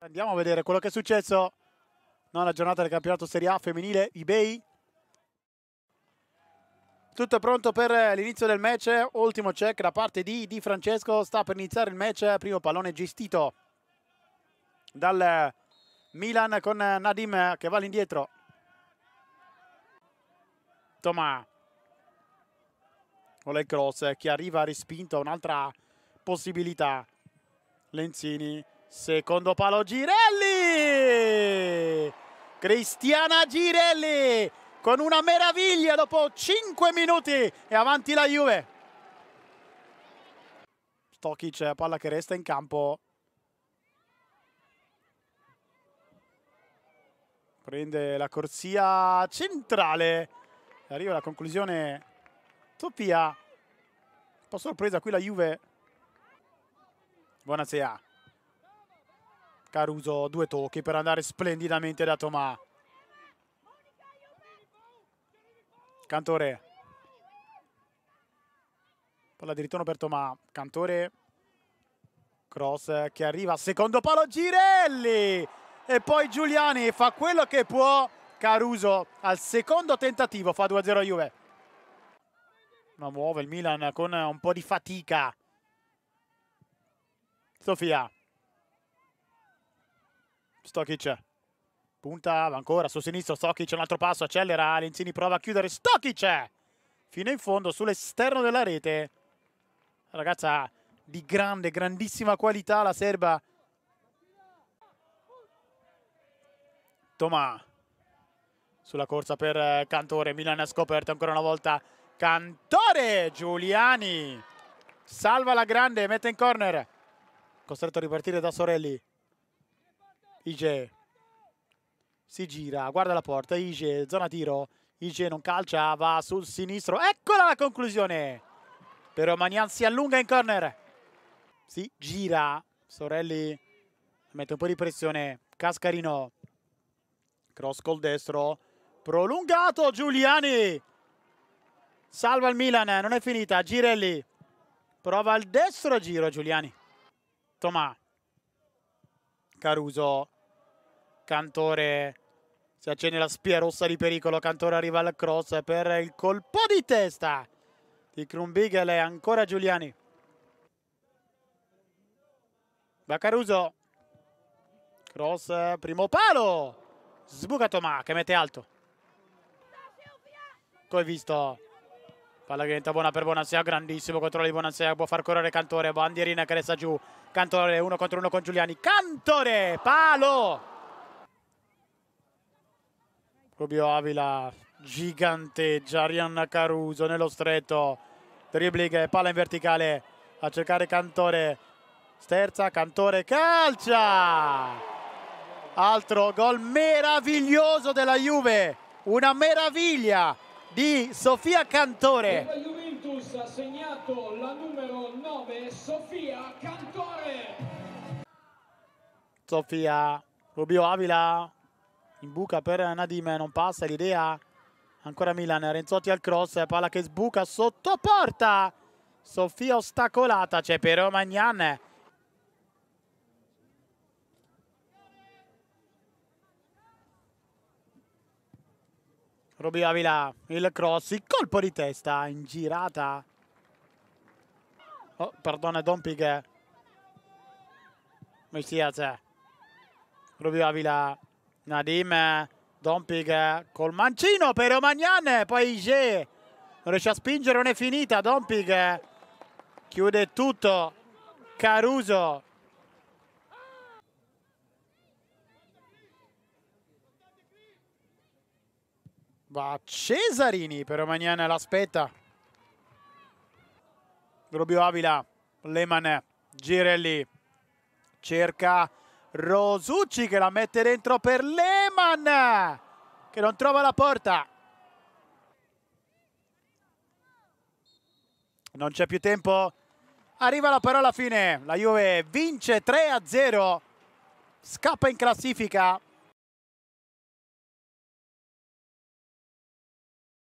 Andiamo a vedere quello che è successo nella giornata del campionato Serie A femminile eBay. Tutto è pronto per l'inizio del match, ultimo check da parte di Di Francesco, sta per iniziare il match, primo pallone gestito dal Milan con Nadim che va all'indietro. Toma, con il cross che arriva respinto, un'altra possibilità. Lenzini Secondo palo Girelli! Cristiana Girelli con una meraviglia dopo 5 minuti e avanti la Juve. Stokic, palla che resta in campo. Prende la corsia centrale. Arriva la conclusione Topia. Un po' sorpresa qui la Juve. Buonasera. Caruso due tocchi per andare splendidamente da Tomà. Cantore. Palla di ritorno per Tomà. Cantore. Cross che arriva. Secondo palo Girelli. E poi Giuliani fa quello che può. Caruso al secondo tentativo fa 2-0 Juve. Ma muove il Milan con un po' di fatica. Sofia. Stokic puntava ancora sul sinistro Stokic un altro passo accelera Lenzini prova a chiudere Stokic fino in fondo sull'esterno della rete ragazza di grande grandissima qualità la serba Tomà sulla corsa per eh, Cantore Milan ha scoperto ancora una volta Cantore Giuliani salva la grande mette in corner costretto a ripartire da Sorelli Ige si gira, guarda la porta, Ige, zona tiro, Ige non calcia, va sul sinistro, eccola la conclusione! Però Magnan si allunga in corner, si gira, Sorelli mette un po' di pressione, Cascarino, cross col destro, prolungato Giuliani, salva il Milan, non è finita, Girelli, prova il destro giro Giuliani, Tomà, Caruso, Cantore si accende la spia rossa di pericolo. Cantore arriva al cross per il colpo di testa di Krumbigel e ancora Giuliani. Baccaruso. Cross, primo palo. Sbuca Tomà che mette alto. Come visto. Palla che diventa buona per Bonasea, grandissimo controllo di Bonasea, può far correre Cantore, bandierina che resta giù, Cantore uno contro uno con Giuliani, Cantore, palo! Rubio Avila giganteggia Arianna Caruso nello stretto dribbling, palla in verticale a cercare Cantore sterza, Cantore calcia altro gol meraviglioso della Juve una meraviglia di Sofia Cantore la Juventus ha segnato la numero 9 Sofia Cantore Sofia Rubio Avila in buca per Nadime, non passa l'idea. Ancora Milan, Renzotti al cross, palla che sbuca sotto porta. Sofia ostacolata, c'è Piero Magnan. Roby Avila, il cross, il colpo di testa in girata. Oh, perdona Dompig. Messias. Roby Avila Nadim Dompig col mancino per Romagnan poi Ige non riesce a spingere, non è finita, Dompig chiude tutto, Caruso va Cesarini per Romagnan l'aspetta, Grobio Avila, Lehmann Girelli cerca Rosucci che la mette dentro per Lehmann che non trova la porta. Non c'è più tempo. Arriva la parola fine. La Juve vince 3 a 0. Scappa in classifica.